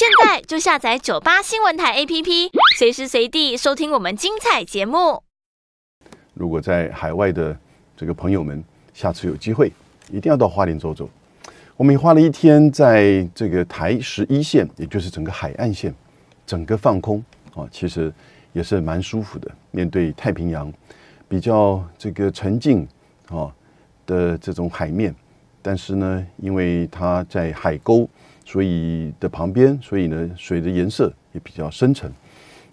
现在就下载九八新闻台 APP，随时随地收听我们精彩节目。如果在海外的这个朋友们，下次有机会一定要到花莲走走。我们也花了一天在这个台十一线，也就是整个海岸线，整个放空啊，其实也是蛮舒服的。面对太平洋，比较这个沉静啊的这种海面，但是呢，因为它在海沟。所以的旁边，所以呢，水的颜色也比较深沉，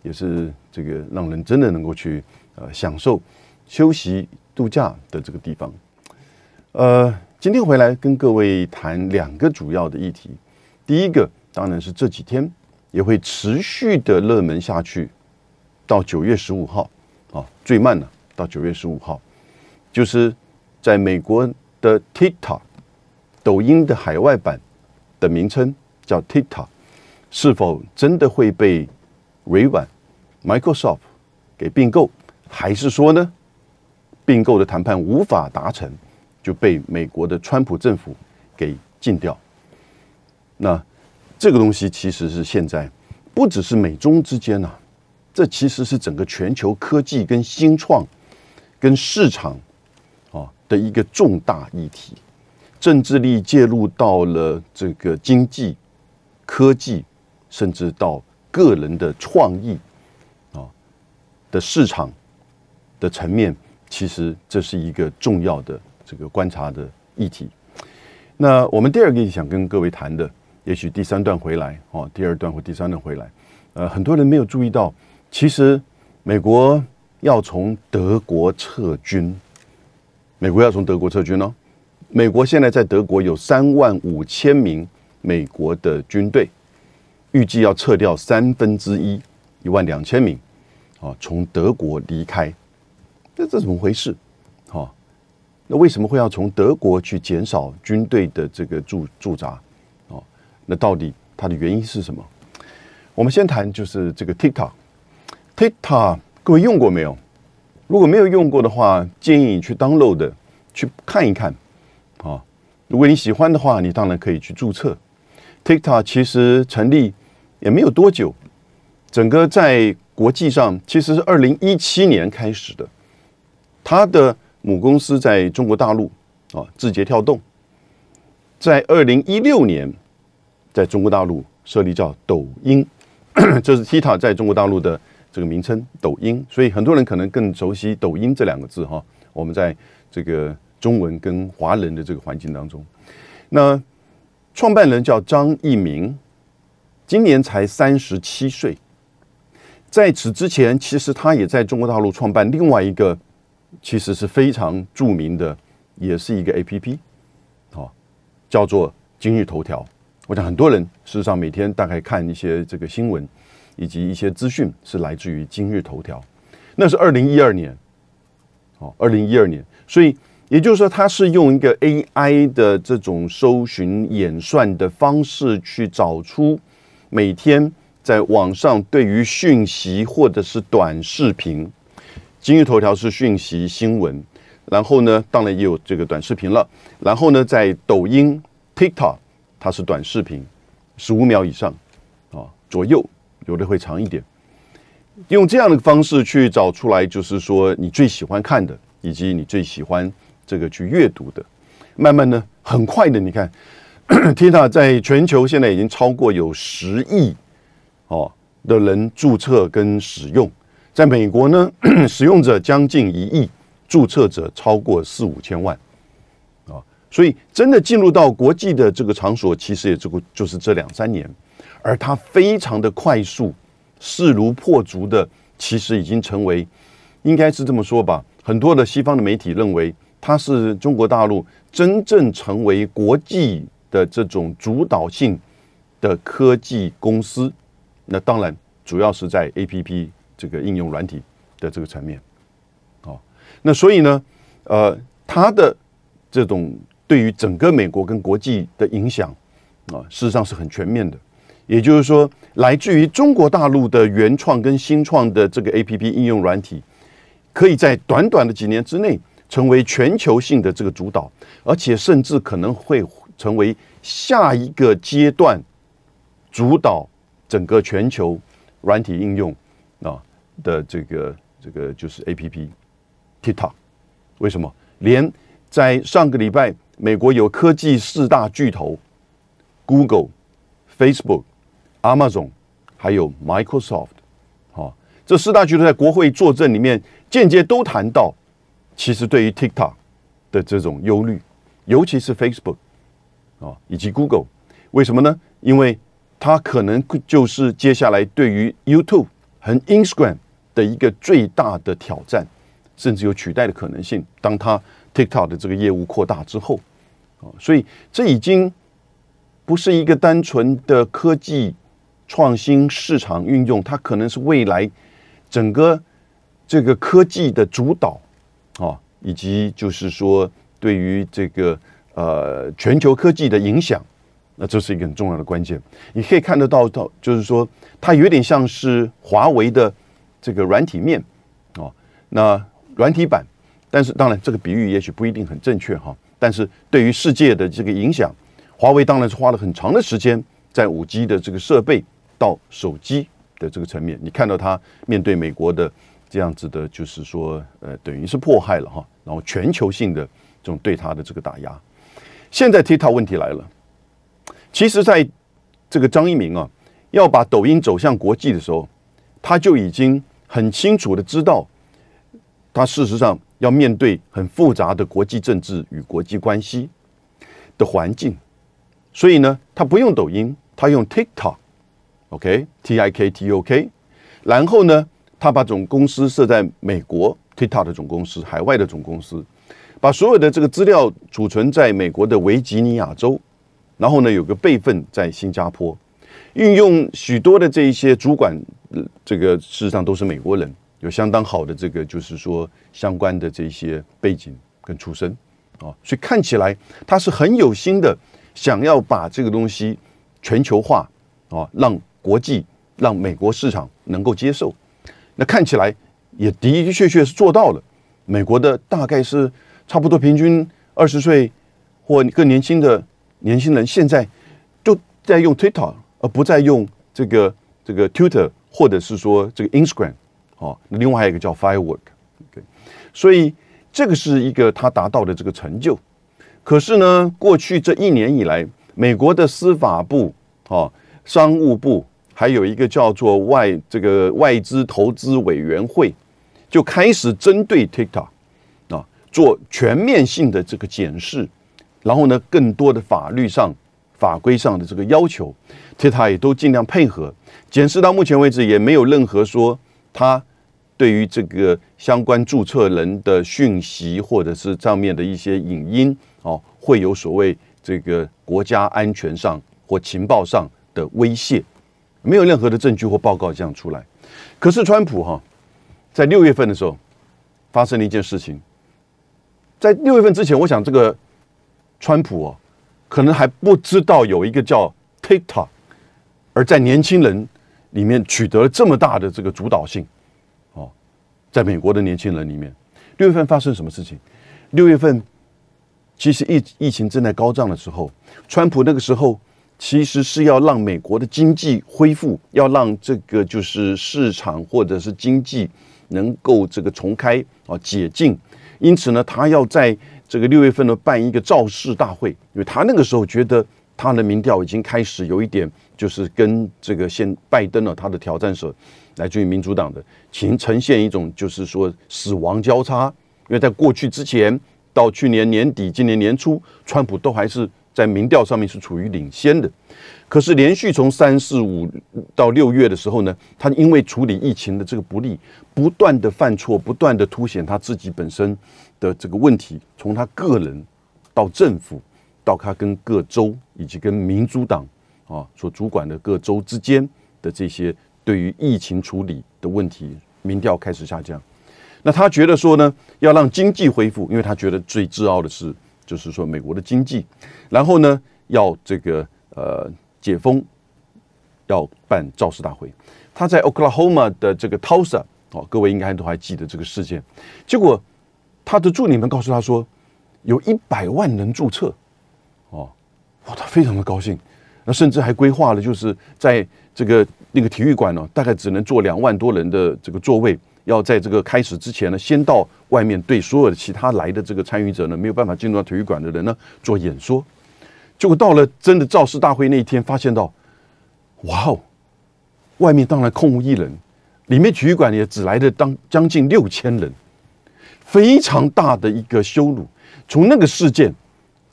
也是这个让人真的能够去呃享受、休息、度假的这个地方。呃，今天回来跟各位谈两个主要的议题。第一个，当然是这几天也会持续的热门下去，到九月十五号啊，最慢呢到九月十五号，就是在美国的 TikTok 抖音的海外版。的名称叫 TikTok，是否真的会被微软 Microsoft 给并购，还是说呢并购的谈判无法达成，就被美国的川普政府给禁掉？那这个东西其实是现在不只是美中之间呐，这其实是整个全球科技跟新创跟市场啊的一个重大议题。政治力介入到了这个经济、科技，甚至到个人的创意啊的市场的层面，其实这是一个重要的这个观察的议题。那我们第二个想跟各位谈的，也许第三段回来哦，第二段或第三段回来。呃，很多人没有注意到，其实美国要从德国撤军，美国要从德国撤军哦。美国现在在德国有三万五千名美国的军队，预计要撤掉三分之一，一万两千名，啊，从德国离开。这这怎么回事？哈，那为什么会要从德国去减少军队的这个驻驻扎？啊，那到底它的原因是什么？我们先谈就是这个 TikTok，TikTok，各位用过没有？如果没有用过的话，建议你去 download 去看一看。如果你喜欢的话，你当然可以去注册。TikTok 其实成立也没有多久，整个在国际上其实是二零一七年开始的。它的母公司在中国大陆啊，字节跳动，在二零一六年在中国大陆设立叫抖音，这是 TikTok 在中国大陆的这个名称，抖音。所以很多人可能更熟悉抖音这两个字哈，我们在这个。中文跟华人的这个环境当中，那创办人叫张一鸣，今年才三十七岁。在此之前，其实他也在中国大陆创办另外一个，其实是非常著名的，也是一个 A P P，好，叫做今日头条。我想很多人事实上每天大概看一些这个新闻以及一些资讯是来自于今日头条，那是二零一二年，哦，二零一二年，所以。也就是说，它是用一个 AI 的这种搜寻演算的方式去找出每天在网上对于讯息或者是短视频，今日头条是讯息新闻，然后呢，当然也有这个短视频了，然后呢，在抖音、TikTok，它是短视频，十五秒以上啊左右，有的会长一点，用这样的方式去找出来，就是说你最喜欢看的，以及你最喜欢。这个去阅读的，慢慢呢，很快的。你看，TikTok 在全球现在已经超过有十亿哦的人注册跟使用，在美国呢，使用者将近一亿，注册者超过四五千万，啊，所以真的进入到国际的这个场所，其实也这个就是这两三年，而它非常的快速，势如破竹的，其实已经成为，应该是这么说吧，很多的西方的媒体认为。它是中国大陆真正成为国际的这种主导性的科技公司，那当然主要是在 A P P 这个应用软体的这个层面，哦，那所以呢，呃，它的这种对于整个美国跟国际的影响啊，事实上是很全面的。也就是说，来自于中国大陆的原创跟新创的这个 A P P 应用软体，可以在短短的几年之内。成为全球性的这个主导，而且甚至可能会成为下一个阶段主导整个全球软体应用啊的这个这个就是 A P P TikTok。为什么？连在上个礼拜，美国有科技四大巨头 Google、Facebook、Amazon 还有 Microsoft，好，这四大巨头在国会作证里面间接都谈到。其实对于 TikTok 的这种忧虑，尤其是 Facebook 啊以及 Google，为什么呢？因为它可能就是接下来对于 YouTube 和 Instagram 的一个最大的挑战，甚至有取代的可能性。当它 TikTok 的这个业务扩大之后，啊，所以这已经不是一个单纯的科技创新市场运用，它可能是未来整个这个科技的主导。啊，以及就是说，对于这个呃全球科技的影响，那这是一个很重要的关键。你可以看得到到，就是说，它有点像是华为的这个软体面啊，那软体版。但是当然，这个比喻也许不一定很正确哈。但是对于世界的这个影响，华为当然是花了很长的时间在五 G 的这个设备到手机的这个层面。你看到它面对美国的。这样子的，就是说，呃，等于是迫害了哈，然后全球性的这种对他的这个打压。现在 TikTok 问题来了，其实，在这个张一鸣啊要把抖音走向国际的时候，他就已经很清楚的知道，他事实上要面对很复杂的国际政治与国际关系的环境，所以呢，他不用抖音，他用 TikTok，OK，T I K T O K，然后呢？他把总公司设在美国 t i k t o k 的总公司，海外的总公司，把所有的这个资料储存在美国的维吉尼亚州，然后呢，有个备份在新加坡，运用许多的这一些主管，这个事实上都是美国人，有相当好的这个就是说相关的这些背景跟出身啊，所以看起来他是很有心的，想要把这个东西全球化啊，让国际，让美国市场能够接受。那看起来也的的确确是做到了。美国的大概是差不多平均二十岁或更年轻的年轻人，现在都在用 Twitter，而不再用这个这个 Twitter，或者是说这个 Instagram。哦，另外一个叫 Firework k o。所以这个是一个他达到的这个成就。可是呢，过去这一年以来，美国的司法部、哦，商务部。还有一个叫做外这个外资投资委员会，就开始针对 TikTok 啊做全面性的这个检视，然后呢更多的法律上法规上的这个要求，TikTok 也都尽量配合检视到目前为止也没有任何说它对于这个相关注册人的讯息或者是上面的一些影音哦会有所谓这个国家安全上或情报上的威胁。没有任何的证据或报告这样出来，可是川普哈在六月份的时候发生了一件事情，在六月份之前，我想这个川普哦，可能还不知道有一个叫 TikTok，而在年轻人里面取得了这么大的这个主导性哦，在美国的年轻人里面，六月份发生什么事情？六月份其实疫疫情正在高涨的时候，川普那个时候。其实是要让美国的经济恢复，要让这个就是市场或者是经济能够这个重开啊解禁。因此呢，他要在这个六月份呢办一个造势大会，因为他那个时候觉得他的民调已经开始有一点就是跟这个现拜登呢他的挑战者来自于民主党的，呈呈现一种就是说死亡交叉。因为在过去之前到去年年底、今年年初，川普都还是。在民调上面是处于领先的，可是连续从三四五到六月的时候呢，他因为处理疫情的这个不利，不断的犯错，不断的凸显他自己本身的这个问题，从他个人到政府，到他跟各州以及跟民主党啊所主管的各州之间的这些对于疫情处理的问题，民调开始下降。那他觉得说呢，要让经济恢复，因为他觉得最自傲的是。就是说，美国的经济，然后呢，要这个呃解封，要办造势大会。他在 Oklahoma 的这个 Tosa，哦，各位应该都还记得这个事件。结果，他的助理们告诉他说，有一百万人注册。哦，哇，他非常的高兴，那甚至还规划了，就是在这个那个体育馆呢，大概只能坐两万多人的这个座位。要在这个开始之前呢，先到外面对所有的其他来的这个参与者呢，没有办法进入到体育馆的人呢做演说。结果到了真的造势大会那一天，发现到，哇哦，外面当然空无一人，里面体育馆也只来的当将近六千人，非常大的一个羞辱。从那个事件，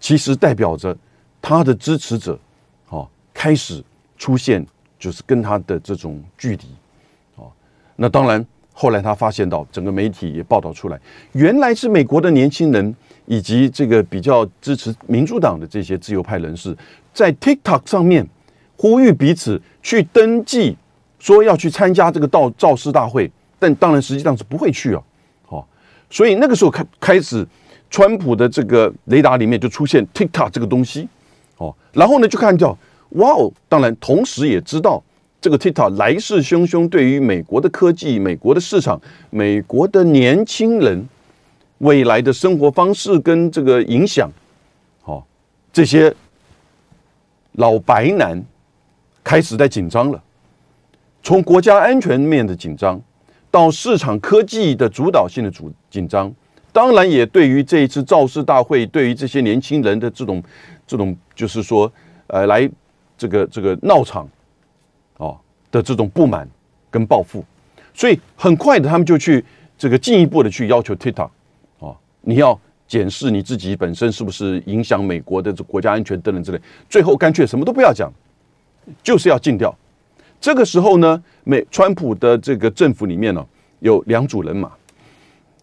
其实代表着他的支持者，啊，开始出现就是跟他的这种距离，啊，那当然。后来他发现到，整个媒体也报道出来，原来是美国的年轻人以及这个比较支持民主党的这些自由派人士，在 TikTok 上面呼吁彼此去登记，说要去参加这个道造势大会，但当然实际上是不会去啊，好，所以那个时候开开始，川普的这个雷达里面就出现 TikTok 这个东西，哦，然后呢就看到，哇哦，当然同时也知道。这个 TikTok 来势汹汹，对于美国的科技、美国的市场、美国的年轻人未来的生活方式跟这个影响，好，这些老白男开始在紧张了，从国家安全面的紧张到市场科技的主导性的主紧张，当然也对于这一次造势大会，对于这些年轻人的这种这种，就是说，呃，来这个这个闹场。的这种不满跟报复，所以很快的，他们就去这个进一步的去要求 TikTok 啊，你要检视你自己本身是不是影响美国的这国家安全等等之类。最后，干脆什么都不要讲，就是要禁掉。这个时候呢，美川普的这个政府里面呢，有两组人马，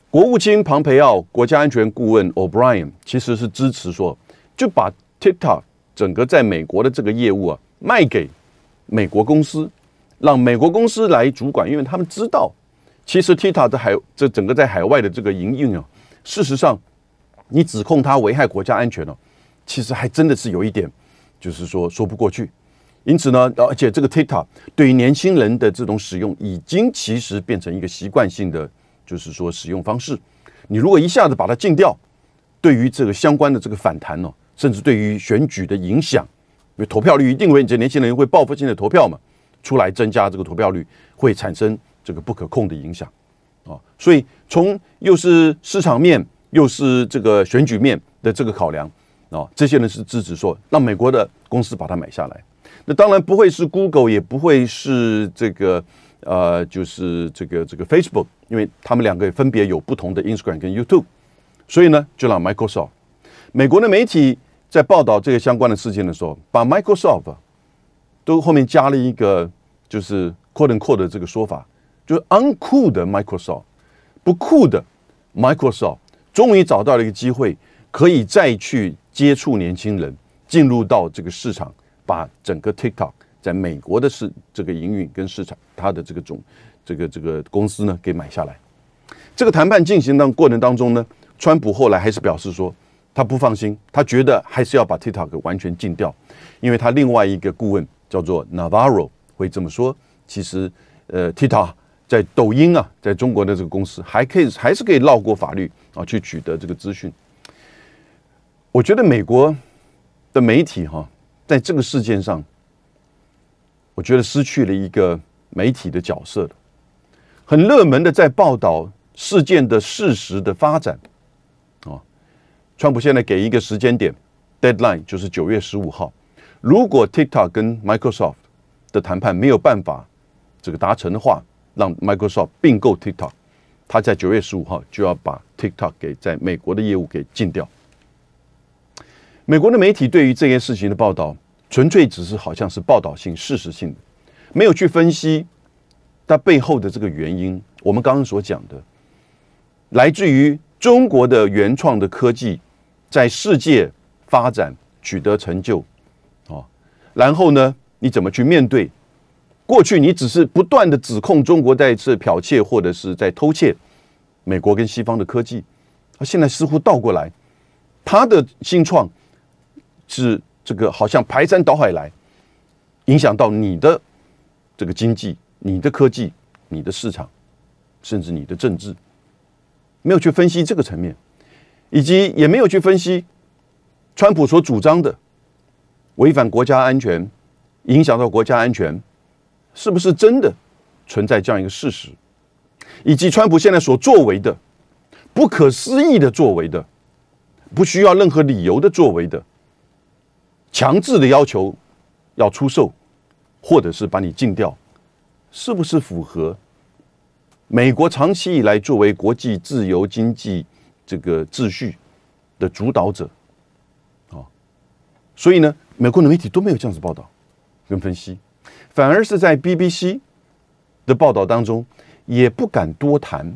国务卿庞培奥、国家安全顾问 O'Brien 其实是支持说，就把 TikTok 整个在美国的这个业务啊，卖给美国公司。让美国公司来主管，因为他们知道，其实 TikTok 在海这整个在海外的这个营运啊，事实上，你指控它危害国家安全了，其实还真的是有一点，就是说说不过去。因此呢，而且这个 TikTok 对于年轻人的这种使用，已经其实变成一个习惯性的，就是说使用方式。你如果一下子把它禁掉，对于这个相关的这个反弹哦，甚至对于选举的影响，因为投票率一定会，这年轻人会报复性的投票嘛。出来增加这个投票率会产生这个不可控的影响，啊，所以从又是市场面又是这个选举面的这个考量，啊，这些人是支持说让美国的公司把它买下来，那当然不会是 Google，也不会是这个呃，就是这个这个 Facebook，因为他们两个分别有不同的 Instagram 跟 YouTube，所以呢，就让 Microsoft。美国的媒体在报道这个相关的事情的时候，把 Microsoft。都后面加了一个就是 c o t l u n q c o t l 的这个说法，就是 “uncool” 的 Microsoft，不酷的 Microsoft，终于找到了一个机会，可以再去接触年轻人，进入到这个市场，把整个 TikTok 在美国的市这个营运跟市场，它的这个总这个这个公司呢给买下来。这个谈判进行当过程当中呢，川普后来还是表示说，他不放心，他觉得还是要把 TikTok 完全禁掉，因为他另外一个顾问。叫做 Navarro 会这么说，其实，呃 t i t a 在抖音啊，在中国的这个公司还可以，还是可以绕过法律啊去取得这个资讯。我觉得美国的媒体哈，在这个事件上，我觉得失去了一个媒体的角色了。很热门的在报道事件的事实的发展，啊，川普现在给一个时间点 deadline，就是九月十五号。如果 TikTok 跟 Microsoft 的谈判没有办法这个达成的话，让 Microsoft 并购 TikTok，他在九月十五号就要把 TikTok 给在美国的业务给禁掉。美国的媒体对于这件事情的报道，纯粹只是好像是报道性、事实性的，没有去分析它背后的这个原因。我们刚刚所讲的，来自于中国的原创的科技在世界发展取得成就。然后呢？你怎么去面对？过去你只是不断的指控中国在这剽窃或者是在偷窃美国跟西方的科技，现在似乎倒过来，他的新创是这个好像排山倒海来，影响到你的这个经济、你的科技、你的市场，甚至你的政治，没有去分析这个层面，以及也没有去分析川普所主张的。违反国家安全，影响到国家安全，是不是真的存在这样一个事实？以及川普现在所作为的不可思议的作为的，不需要任何理由的作为的，强制的要求要出售，或者是把你禁掉，是不是符合美国长期以来作为国际自由经济这个秩序的主导者啊？所以呢？美国的媒体都没有这样子报道跟分析，反而是在 BBC 的报道当中也不敢多谈，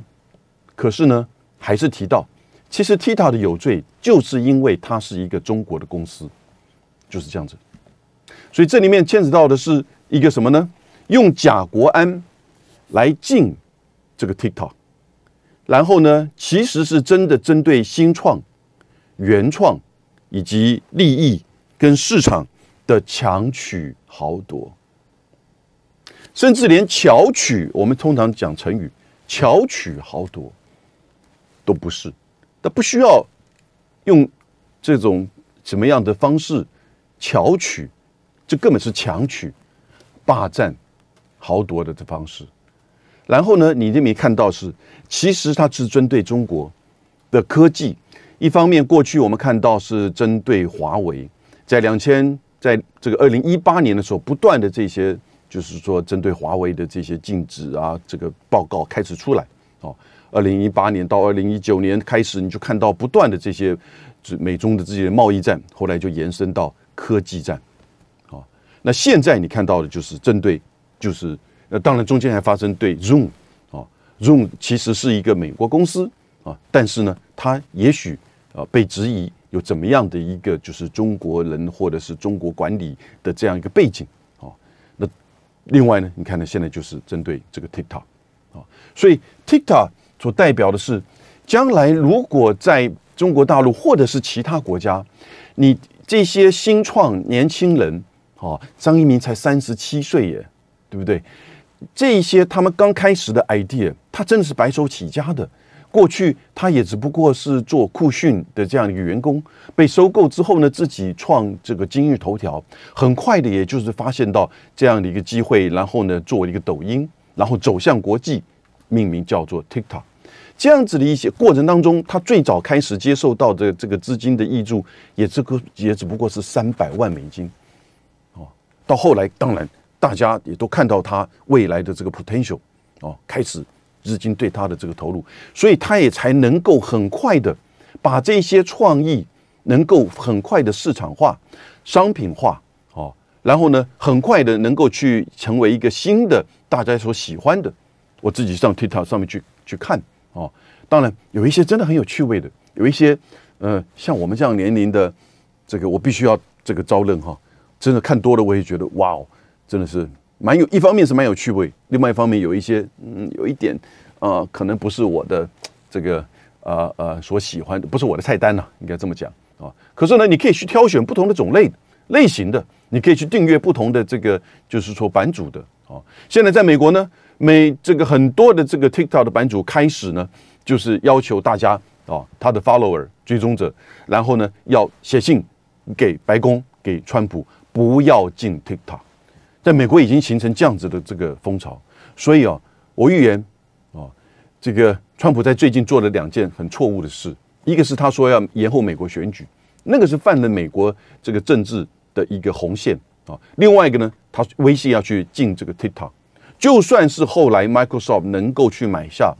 可是呢，还是提到，其实 TikTok 的有罪，就是因为它是一个中国的公司，就是这样子。所以这里面牵扯到的是一个什么呢？用假国安来进这个 TikTok，然后呢，其实是真的针对新创、原创以及利益。跟市场的强取豪夺，甚至连巧取，我们通常讲成语“巧取豪夺”，都不是，他不需要用这种什么样的方式巧取，这根本是强取、霸占、豪夺的这方式。然后呢，你这没看到是，其实它是针对中国的科技，一方面过去我们看到是针对华为。在两千，在这个二零一八年的时候，不断的这些就是说针对华为的这些禁止啊，这个报告开始出来。哦，二零一八年到二零一九年开始，你就看到不断的这些美中自己的贸易战，后来就延伸到科技战。哦，那现在你看到的就是针对，就是呃，当然中间还发生对 Zoom，哦，Zoom 其实是一个美国公司啊，但是呢，它也许啊被质疑。有怎么样的一个就是中国人或者是中国管理的这样一个背景啊？那另外呢？你看呢？现在就是针对这个 TikTok 啊，所以 TikTok 所代表的是，将来如果在中国大陆或者是其他国家，你这些新创年轻人哦，张一鸣才三十七岁耶，对不对？这些他们刚开始的 idea，他真的是白手起家的。过去他也只不过是做酷讯的这样一个员工，被收购之后呢，自己创这个今日头条，很快的也就是发现到这样的一个机会，然后呢做一个抖音，然后走向国际，命名叫做 TikTok。这样子的一些过程当中，他最早开始接受到的这个资金的益助，也这个也只不过是三百万美金。哦，到后来当然大家也都看到他未来的这个 potential，哦，开始。资金对他的这个投入，所以他也才能够很快的把这些创意能够很快的市场化、商品化，哦，然后呢，很快的能够去成为一个新的大家所喜欢的。我自己上 t i k t o k 上面去去看，哦，当然有一些真的很有趣味的，有一些呃，像我们这样年龄的，这个我必须要这个招认哈，真的看多了我也觉得哇哦，真的是。蛮有，一方面是蛮有趣味，另外一方面有一些，嗯，有一点，呃，可能不是我的这个，呃呃，所喜欢的，不是我的菜单呢，应该这么讲啊。可是呢，你可以去挑选不同的种类、类型的，你可以去订阅不同的这个，就是说版主的啊。现在在美国呢，美这个很多的这个 TikTok 的版主开始呢，就是要求大家啊，他的 follower 追踪者，然后呢要写信给白宫、给川普，不要进 TikTok。在美国已经形成这样子的这个风潮，所以啊，我预言，啊，这个川普在最近做了两件很错误的事，一个是他说要延后美国选举，那个是犯了美国这个政治的一个红线啊，另外一个呢，他威胁要去禁这个 TikTok，就算是后来 Microsoft 能够去买下，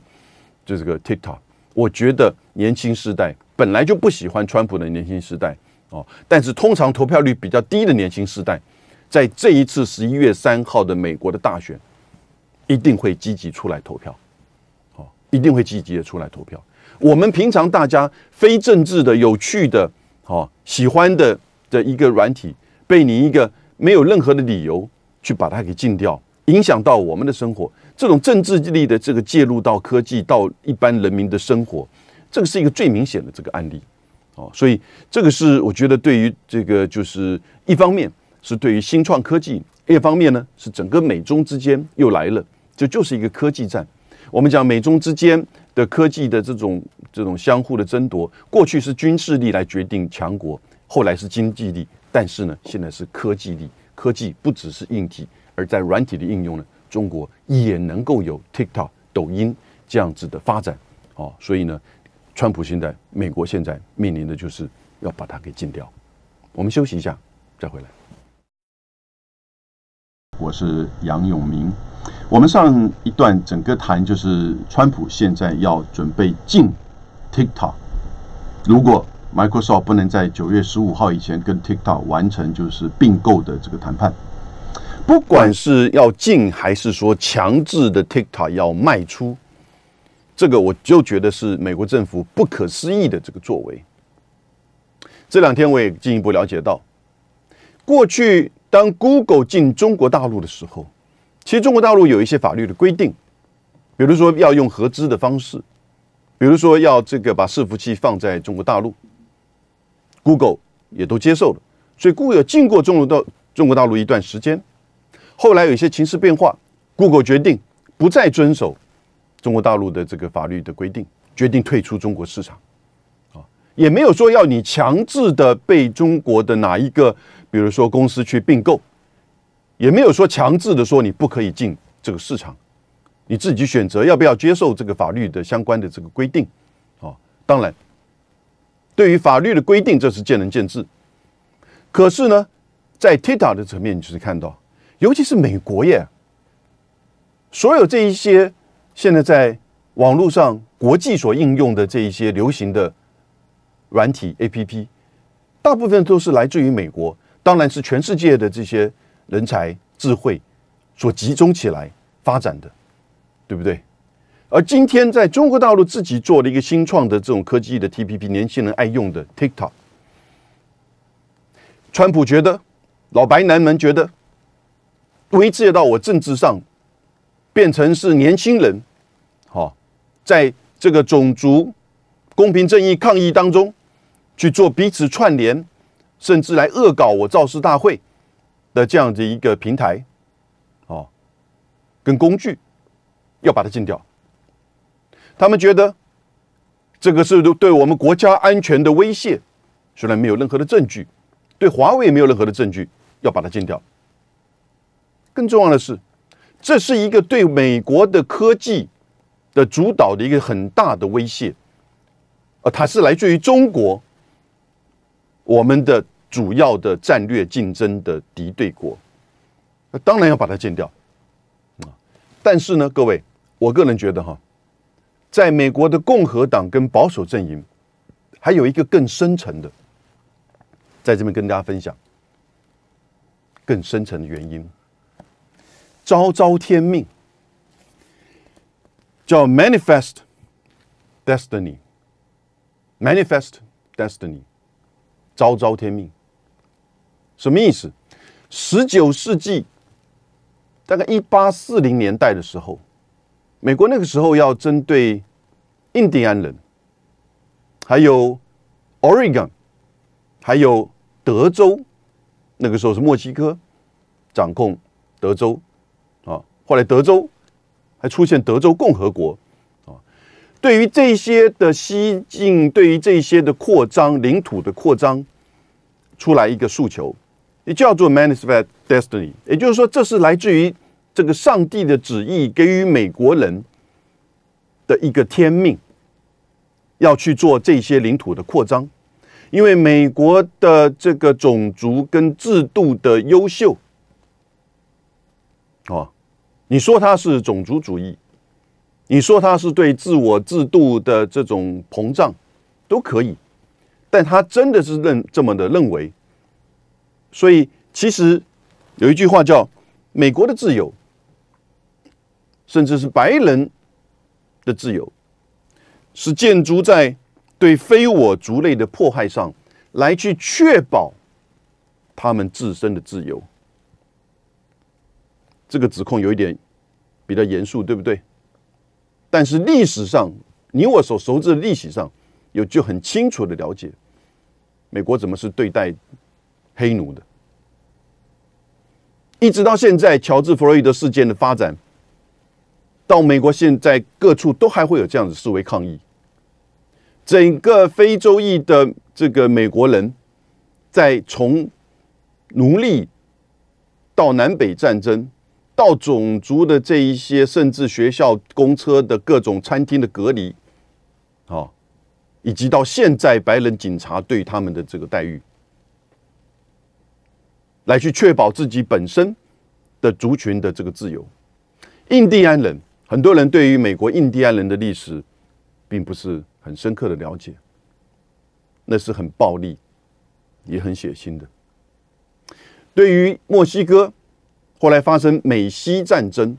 就个 TikTok，我觉得年轻世代本来就不喜欢川普的年轻世代啊，但是通常投票率比较低的年轻世代。在这一次十一月三号的美国的大选，一定会积极出来投票，哦，一定会积极的出来投票。我们平常大家非政治的、有趣的、好喜欢的的一个软体，被你一个没有任何的理由去把它给禁掉，影响到我们的生活。这种政治力的这个介入到科技到一般人民的生活，这个是一个最明显的这个案例，哦，所以这个是我觉得对于这个就是一方面。是对于新创科技，一方面呢，是整个美中之间又来了，这就是一个科技战。我们讲美中之间的科技的这种这种相互的争夺，过去是军事力来决定强国，后来是经济力，但是呢，现在是科技力。科技不只是硬体，而在软体的应用呢，中国也能够有 TikTok、抖音这样子的发展。哦，所以呢，川普现在美国现在面临的就是要把它给禁掉。我们休息一下，再回来。我是杨永明。我们上一段整个谈就是，川普现在要准备禁 TikTok。如果 Microsoft 不能在九月十五号以前跟 TikTok 完成就是并购的这个谈判，不管是要禁还是说强制的 TikTok 要卖出，这个我就觉得是美国政府不可思议的这个作为。这两天我也进一步了解到，过去。当 Google 进中国大陆的时候，其实中国大陆有一些法律的规定，比如说要用合资的方式，比如说要这个把伺服器放在中国大陆，Google 也都接受了。所以 Google 进过中陆到中国大陆一段时间，后来有一些情势变化，Google 决定不再遵守中国大陆的这个法律的规定，决定退出中国市场。啊，也没有说要你强制的被中国的哪一个。比如说，公司去并购，也没有说强制的说你不可以进这个市场，你自己选择要不要接受这个法律的相关的这个规定啊。当然，对于法律的规定，这是见仁见智。可是呢，在 TikTok 的层面，你是看到，尤其是美国耶，所有这一些现在在网络上国际所应用的这一些流行的软体 APP，大部分都是来自于美国。当然是全世界的这些人才智慧所集中起来发展的，对不对？而今天在中国大陆自己做了一个新创的这种科技的 T P P，年轻人爱用的 TikTok，川普觉得，老白男们觉得，威胁到我政治上变成是年轻人，好在这个种族公平正义抗议当中去做彼此串联。甚至来恶搞我造势大会的这样的一个平台，哦，跟工具，要把它禁掉。他们觉得这个是对我们国家安全的威胁，虽然没有任何的证据，对华为也没有任何的证据，要把它禁掉。更重要的是，这是一个对美国的科技的主导的一个很大的威胁，呃，它是来自于中国，我们的。主要的战略竞争的敌对国，那当然要把它建掉啊！但是呢，各位，我个人觉得哈，在美国的共和党跟保守阵营，还有一个更深层的，在这边跟大家分享更深层的原因：昭昭天命，叫 manifest destiny，manifest destiny，昭昭天命。什么意思？十九世纪，大概一八四零年代的时候，美国那个时候要针对印第安人，还有 Oregon，还有德州，那个时候是墨西哥掌控德州啊。后来德州还出现德州共和国啊。对于这些的西进，对于这些的扩张领土的扩张，出来一个诉求。也叫做 manifest destiny，也就是说，这是来自于这个上帝的旨意给予美国人的一个天命，要去做这些领土的扩张，因为美国的这个种族跟制度的优秀啊，你说它是种族主义，你说它是对自我制度的这种膨胀，都可以，但他真的是认这么的认为。所以，其实有一句话叫“美国的自由”，甚至是白人的自由，是建筑在对非我族类的迫害上来去确保他们自身的自由。这个指控有一点比较严肃，对不对？但是历史上，你我所熟知的历史上，有就很清楚的了解美国怎么是对待黑奴的。一直到现在，乔治弗洛伊德事件的发展，到美国现在各处都还会有这样子示威抗议。整个非洲裔的这个美国人，在从奴隶到南北战争，到种族的这一些，甚至学校、公车的各种餐厅的隔离，啊，以及到现在白人警察对他们的这个待遇。来去确保自己本身的族群的这个自由，印第安人很多人对于美国印第安人的历史，并不是很深刻的了解，那是很暴力，也很血腥的。对于墨西哥，后来发生美西战争，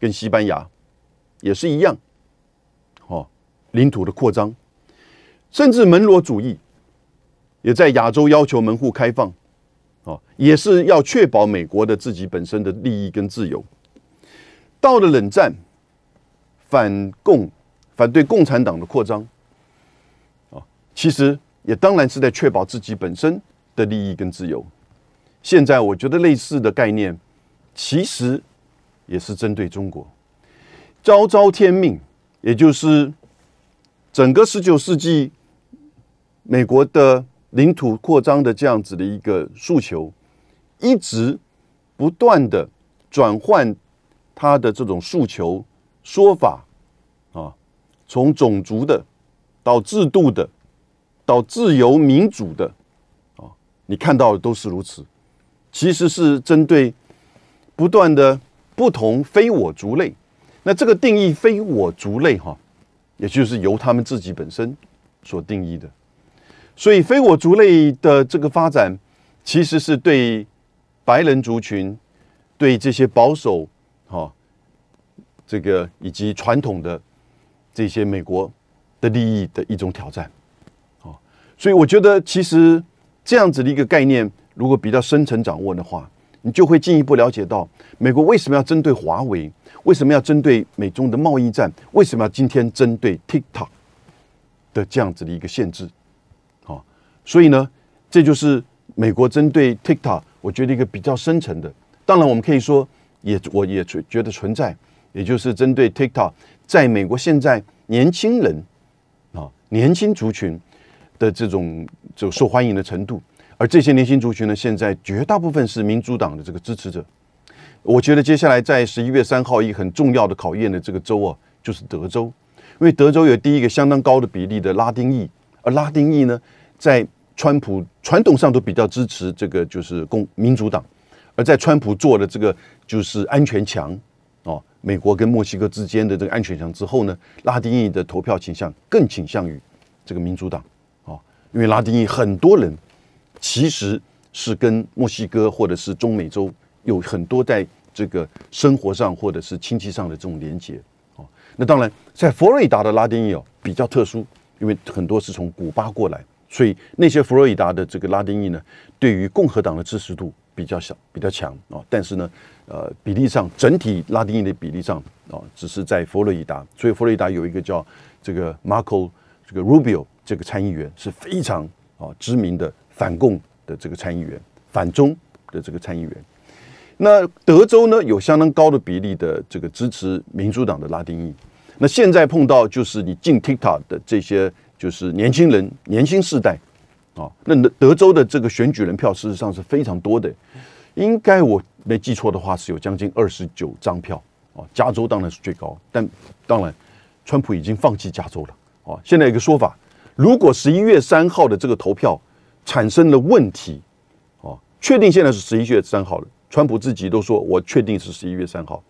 跟西班牙也是一样，哦，领土的扩张，甚至门罗主义也在亚洲要求门户开放。哦，也是要确保美国的自己本身的利益跟自由。到了冷战，反共、反对共产党的扩张，啊，其实也当然是在确保自己本身的利益跟自由。现在我觉得类似的概念，其实也是针对中国。昭昭天命，也就是整个十九世纪美国的。领土扩张的这样子的一个诉求，一直不断的转换他的这种诉求说法啊，从种族的到制度的到自由民主的啊，你看到的都是如此，其实是针对不断的不同非我族类，那这个定义非我族类哈，也就是由他们自己本身所定义的。所以非我族类的这个发展，其实是对白人族群、对这些保守、哈这个以及传统的这些美国的利益的一种挑战。啊，所以我觉得其实这样子的一个概念，如果比较深层掌握的话，你就会进一步了解到美国为什么要针对华为，为什么要针对美中的贸易战，为什么要今天针对 TikTok 的这样子的一个限制。所以呢，这就是美国针对 TikTok 我觉得一个比较深层的。当然，我们可以说，也我也觉觉得存在，也就是针对 TikTok 在美国现在年轻人啊年轻族群的这种就受欢迎的程度。而这些年轻族群呢，现在绝大部分是民主党的这个支持者。我觉得接下来在十一月三号一个很重要的考验的这个州啊，就是德州，因为德州有第一个相当高的比例的拉丁裔，而拉丁裔呢。在川普传统上都比较支持这个，就是共民主党。而在川普做了这个就是安全墙，哦，美国跟墨西哥之间的这个安全墙之后呢，拉丁裔的投票倾向更倾向于这个民主党，哦，因为拉丁裔很多人其实是跟墨西哥或者是中美洲有很多在这个生活上或者是亲戚上的这种连接哦，那当然在佛罗里达的拉丁裔哦比较特殊，因为很多是从古巴过来。所以那些佛罗里达的这个拉丁裔呢，对于共和党的支持度比较小，比较强啊。但是呢，呃，比例上整体拉丁裔的比例上啊，只是在佛罗里达。所以佛罗里达有一个叫这个 Marco 这个 Rubio 这个参议员是非常啊知名的反共的这个参议员，反中的这个参议员。那德州呢有相当高的比例的这个支持民主党的拉丁裔。那现在碰到就是你进 TikTok 的这些。就是年轻人、年轻世代，啊，那德德州的这个选举人票事实上是非常多的，应该我没记错的话，是有将近二十九张票，啊，加州当然是最高，但当然，川普已经放弃加州了，啊，现在一个说法，如果十一月三号的这个投票产生了问题，啊，确定现在是十一月三号了，川普自己都说我确定是十一月三号，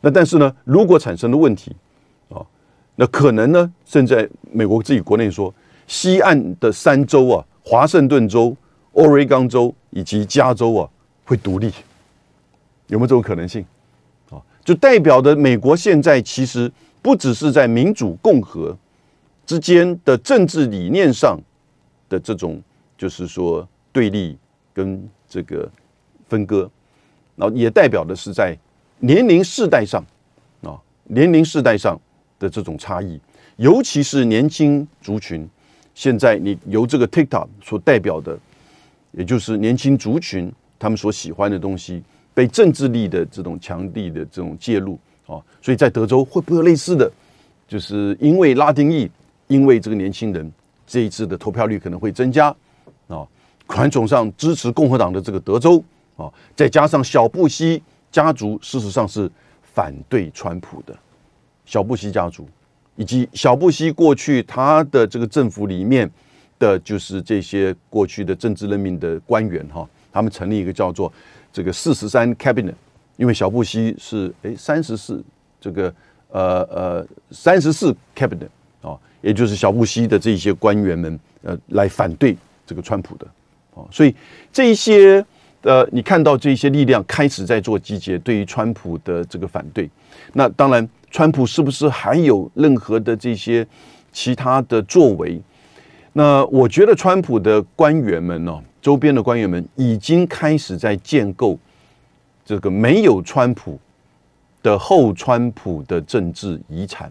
那但是呢，如果产生了问题。那可能呢？现在美国自己国内说，西岸的三州啊，华盛顿州、欧瑞冈州以及加州啊，会独立，有没有这种可能性？啊，就代表的美国现在其实不只是在民主共和之间的政治理念上的这种就是说对立跟这个分割，然后也代表的是在年龄世代上啊，年龄世代上。的这种差异，尤其是年轻族群，现在你由这个 TikTok 所代表的，也就是年轻族群，他们所喜欢的东西，被政治力的这种强力的这种介入啊，所以在德州会不会类似的就是因为拉丁裔，因为这个年轻人这一次的投票率可能会增加啊，传统上支持共和党的这个德州啊，再加上小布希家族，事实上是反对川普的。小布希家族，以及小布希过去他的这个政府里面的就是这些过去的政治任命的官员哈，他们成立一个叫做这个四十三 cabinet，因为小布希是哎三十四这个呃呃三十四 cabinet 啊，也就是小布希的这些官员们呃来反对这个川普的啊，所以这一些呃你看到这些力量开始在做集结，对于川普的这个反对，那当然。川普是不是还有任何的这些其他的作为？那我觉得川普的官员们呢，周边的官员们已经开始在建构这个没有川普的后川普的政治遗产。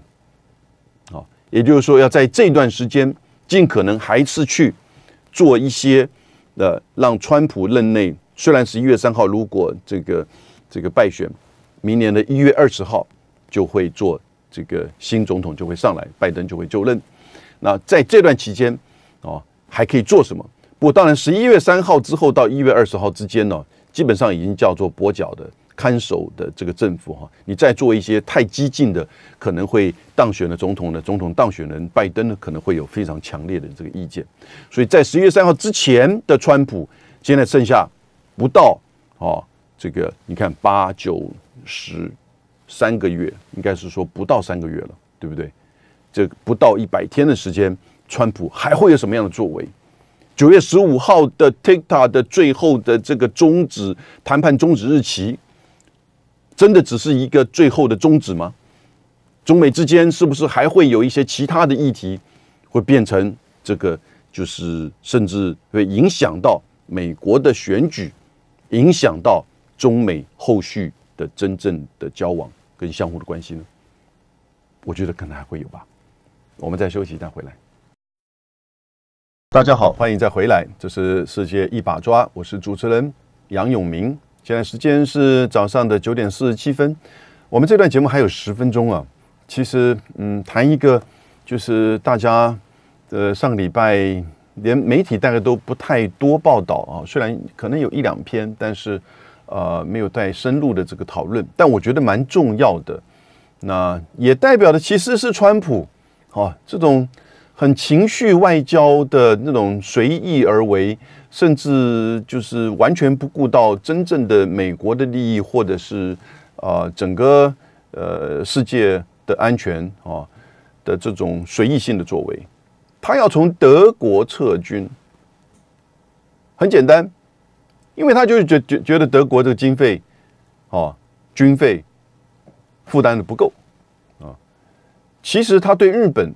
好，也就是说，要在这段时间尽可能还是去做一些呃，让川普任内。虽然十一月三号如果这个这个败选，明年的一月二十号。就会做这个新总统就会上来，拜登就会就任。那在这段期间啊，还可以做什么？不过当然，十一月三号之后到一月二十号之间呢，基本上已经叫做跛脚的看守的这个政府哈。你再做一些太激进的，可能会当选的总统的总统当选人拜登呢，可能会有非常强烈的这个意见。所以在十一月三号之前的川普，现在剩下不到啊，这个你看八九十。三个月应该是说不到三个月了，对不对？这不到一百天的时间，川普还会有什么样的作为？九月十五号的 TikTok 的最后的这个终止谈判终止日期，真的只是一个最后的终止吗？中美之间是不是还会有一些其他的议题会变成这个？就是甚至会影响到美国的选举，影响到中美后续。的真正的交往跟相互的关系呢？我觉得可能还会有吧。我们再休息一下，回来。大家好，欢迎再回来，这是世界一把抓，我是主持人杨永明。现在时间是早上的九点四十七分，我们这段节目还有十分钟啊。其实，嗯，谈一个就是大家呃上个礼拜连媒体大概都不太多报道啊，虽然可能有一两篇，但是。呃，没有太深入的这个讨论，但我觉得蛮重要的。那也代表的其实是川普，哦，这种很情绪外交的那种随意而为，甚至就是完全不顾到真正的美国的利益，或者是啊整个呃世界的安全啊的这种随意性的作为。他要从德国撤军，很简单。因为他就是觉觉觉得德国这个经费，哦，军费负担的不够，啊，其实他对日本、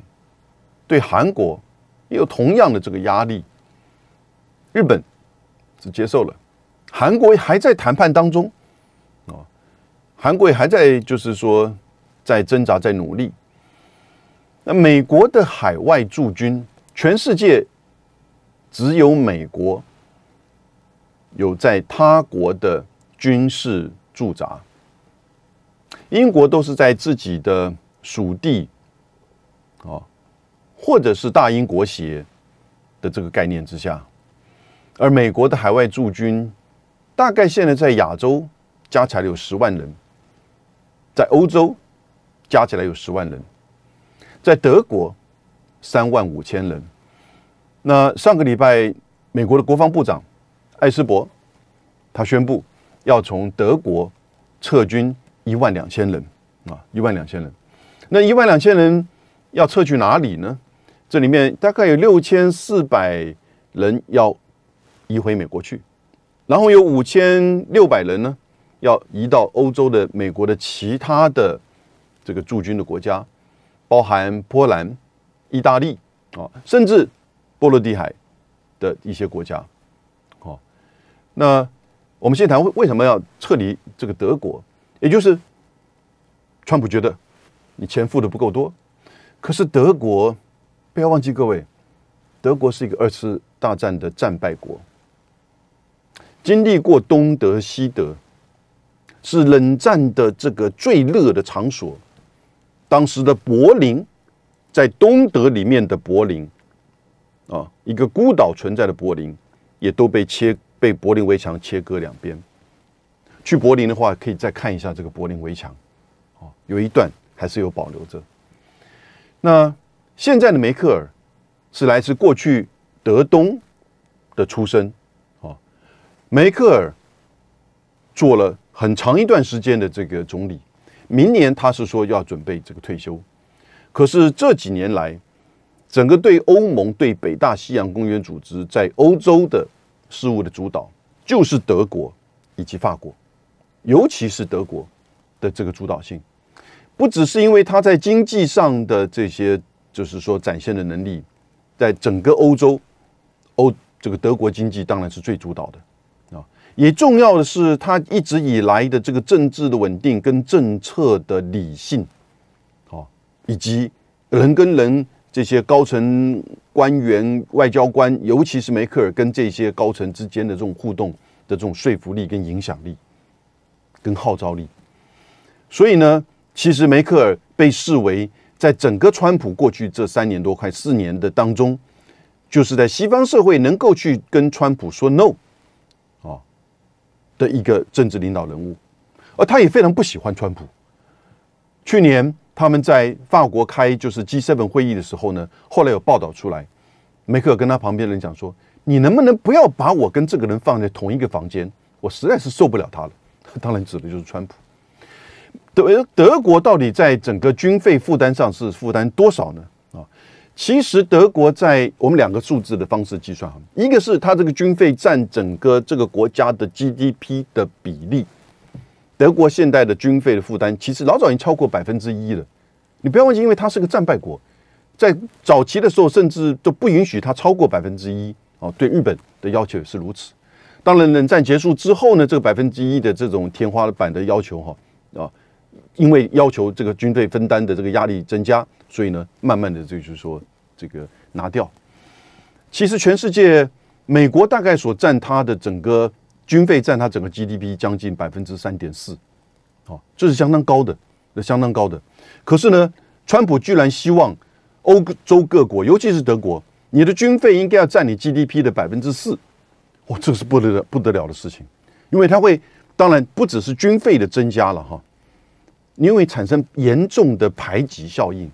对韩国也有同样的这个压力。日本是接受了，韩国还在谈判当中，啊，韩国还在就是说在挣扎，在努力。那美国的海外驻军，全世界只有美国。有在他国的军事驻扎，英国都是在自己的属地，啊，或者是大英国协的这个概念之下，而美国的海外驻军大概现在在亚洲加起来有十万人，在欧洲加起来有十万人，在德国三万五千人。那上个礼拜，美国的国防部长。艾斯伯，他宣布要从德国撤军一万两千人啊，一万两千人。那一万两千人要撤去哪里呢？这里面大概有六千四百人要移回美国去，然后有五千六百人呢要移到欧洲的美国的其他的这个驻军的国家，包含波兰、意大利啊，甚至波罗的海的一些国家。那我们先谈为什么要撤离这个德国，也就是川普觉得你钱付的不够多，可是德国不要忘记各位，德国是一个二次大战的战败国，经历过东德、西德，是冷战的这个最热的场所，当时的柏林在东德里面的柏林啊，一个孤岛存在的柏林，也都被切。被柏林围墙切割两边，去柏林的话，可以再看一下这个柏林围墙，哦，有一段还是有保留着。那现在的梅克尔是来自过去德东的出身，哦，梅克尔做了很长一段时间的这个总理，明年他是说要准备这个退休，可是这几年来，整个对欧盟、对北大西洋公约组织在欧洲的。事务的主导就是德国以及法国，尤其是德国的这个主导性，不只是因为它在经济上的这些，就是说展现的能力，在整个欧洲，欧这个德国经济当然是最主导的啊。也重要的是，它一直以来的这个政治的稳定跟政策的理性，啊，以及人跟人。这些高层官员、外交官，尤其是梅克尔跟这些高层之间的这种互动的这种说服力、跟影响力、跟号召力，所以呢，其实梅克尔被视为在整个川普过去这三年多、快四年的当中，就是在西方社会能够去跟川普说 no 啊的一个政治领导人物，而他也非常不喜欢川普，去年。他们在法国开就是 G7 会议的时候呢，后来有报道出来，梅克尔跟他旁边人讲说：“你能不能不要把我跟这个人放在同一个房间？我实在是受不了他了。”当然指的就是川普。德德国到底在整个军费负担上是负担多少呢？啊，其实德国在我们两个数字的方式计算，一个是他这个军费占整个这个国家的 GDP 的比例。德国现代的军费的负担其实老早已经超过百分之一了，你不要忘记，因为它是个战败国，在早期的时候甚至都不允许它超过百分之一啊。对日本的要求也是如此。当然，冷战结束之后呢，这个百分之一的这种天花板的要求哈啊，因为要求这个军队分担的这个压力增加，所以呢，慢慢的就是说这个拿掉。其实全世界，美国大概所占它的整个。军费占它整个 GDP 将近百分之三点四，啊，这是相当高的，那相当高的。可是呢，川普居然希望欧洲各国，尤其是德国，你的军费应该要占你 GDP 的百分之四，哇，这是不得了不得了的事情，因为它会，当然不只是军费的增加了哈，你会产生严重的排挤效应。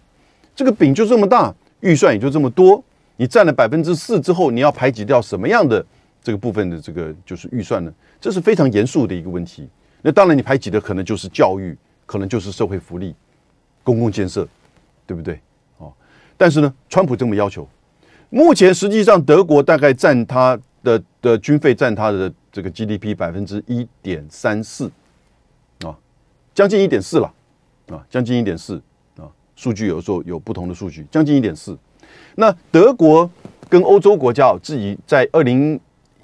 这个饼就这么大，预算也就这么多，你占了百分之四之后，你要排挤掉什么样的？这个部分的这个就是预算呢，这是非常严肃的一个问题。那当然，你排挤的可能就是教育，可能就是社会福利、公共建设，对不对？哦，但是呢，川普这么要求，目前实际上德国大概占他的的军费占他的这个 GDP 百分之一点三四，啊，将近一点四了，啊，将近一点四啊，数据有时候有不同的数据，将近一点四。那德国跟欧洲国家，自己在二零。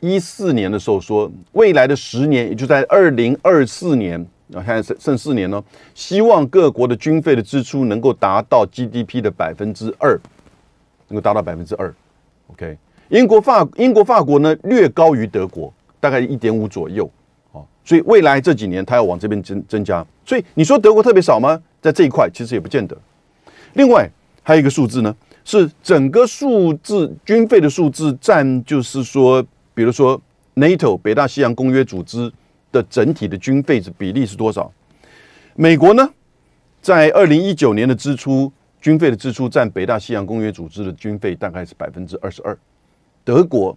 一四年的时候说，未来的十年，也就在二零二四年，啊，现在剩剩四年呢，希望各国的军费的支出能够达到 GDP 的百分之二，能够达到百分之二，OK，英国法英国法国呢略高于德国，大概一点五左右，啊，所以未来这几年它要往这边增增加，所以你说德国特别少吗？在这一块其实也不见得。另外还有一个数字呢，是整个数字军费的数字占，就是说。比如说，NATO 北大西洋公约组织的整体的军费是比例是多少？美国呢，在二零一九年的支出军费的支出占北大西洋公约组织的军费大概是百分之二十二。德国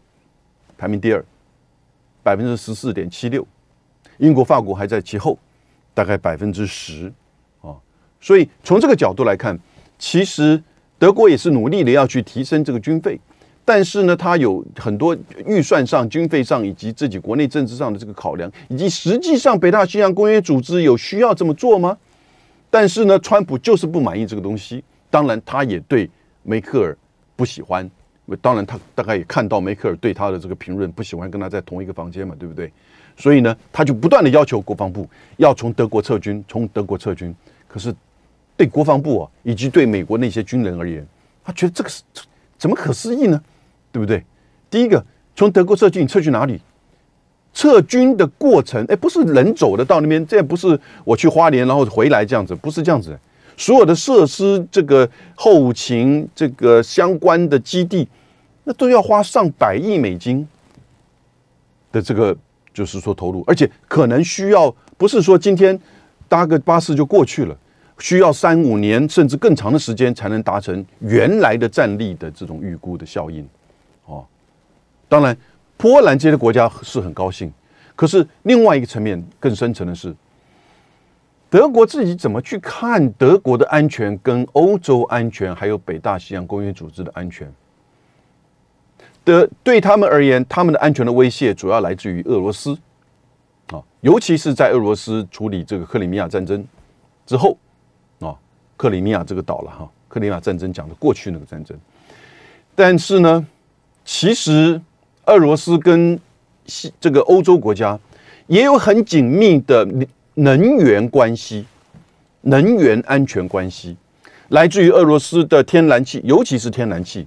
排名第二，百分之十四点七六。英国、法国还在其后，大概百分之十。啊，所以从这个角度来看，其实德国也是努力的要去提升这个军费。但是呢，他有很多预算上、军费上以及自己国内政治上的这个考量，以及实际上北大西洋公约组织有需要这么做吗？但是呢，川普就是不满意这个东西。当然，他也对梅克尔不喜欢。当然，他大概也看到梅克尔对他的这个评论不喜欢，跟他在同一个房间嘛，对不对？所以呢，他就不断的要求国防部要从德国撤军，从德国撤军。可是，对国防部啊，以及对美国那些军人而言，他觉得这个是怎么可思议呢？对不对？第一个，从德国撤军，撤去哪里？撤军的过程，哎，不是人走的到那边，这不是我去花莲然后回来这样子，不是这样子。所有的设施、这个后勤、这个相关的基地，那都要花上百亿美金的这个就是说投入，而且可能需要不是说今天搭个巴士就过去了，需要三五年甚至更长的时间才能达成原来的战力的这种预估的效应。哦，当然，波兰这些国家是很高兴。可是另外一个层面更深层的是，德国自己怎么去看德国的安全、跟欧洲安全、还有北大西洋公约组织的安全的？对他们而言，他们的安全的威胁主要来自于俄罗斯。啊，尤其是在俄罗斯处理这个克里米亚战争之后，啊，克里米亚这个岛了哈，克里米亚战争讲的过去那个战争，但是呢？其实，俄罗斯跟西这个欧洲国家也有很紧密的能源关系、能源安全关系。来自于俄罗斯的天然气，尤其是天然气，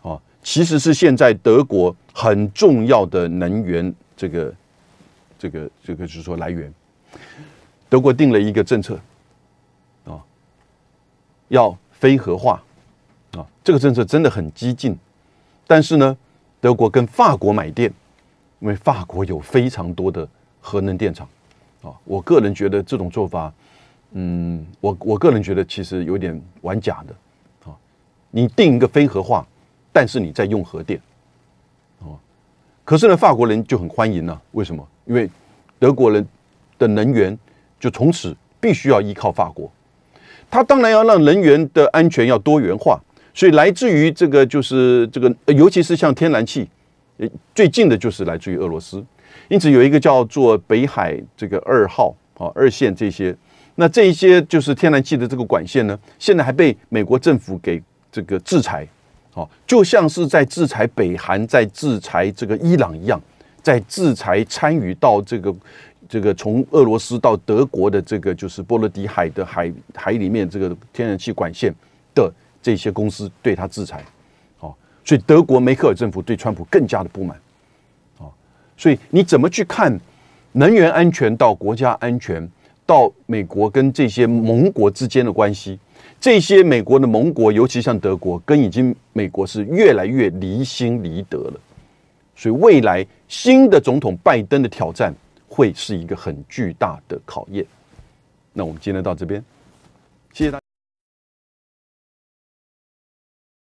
啊，其实是现在德国很重要的能源这个、这个、这个，就是说来源。德国定了一个政策，啊，要非核化，啊，这个政策真的很激进。但是呢，德国跟法国买电，因为法国有非常多的核能电厂，啊，我个人觉得这种做法，嗯，我我个人觉得其实有点玩假的，啊，你定一个非核化，但是你在用核电，哦，可是呢，法国人就很欢迎呢，为什么？因为德国人的能源就从此必须要依靠法国，他当然要让能源的安全要多元化。所以来自于这个就是这个，尤其是像天然气，呃，最近的就是来自于俄罗斯，因此有一个叫做北海这个二号啊二线这些，那这一些就是天然气的这个管线呢，现在还被美国政府给这个制裁，啊，就像是在制裁北韩，在制裁这个伊朗一样，在制裁参与到这个这个从俄罗斯到德国的这个就是波罗的海的海海里面这个天然气管线的。这些公司对他制裁，哦，所以德国梅克尔政府对川普更加的不满，啊，所以你怎么去看能源安全到国家安全到美国跟这些盟国之间的关系？这些美国的盟国，尤其像德国，跟已经美国是越来越离心离德了。所以未来新的总统拜登的挑战会是一个很巨大的考验。那我们今天到这边。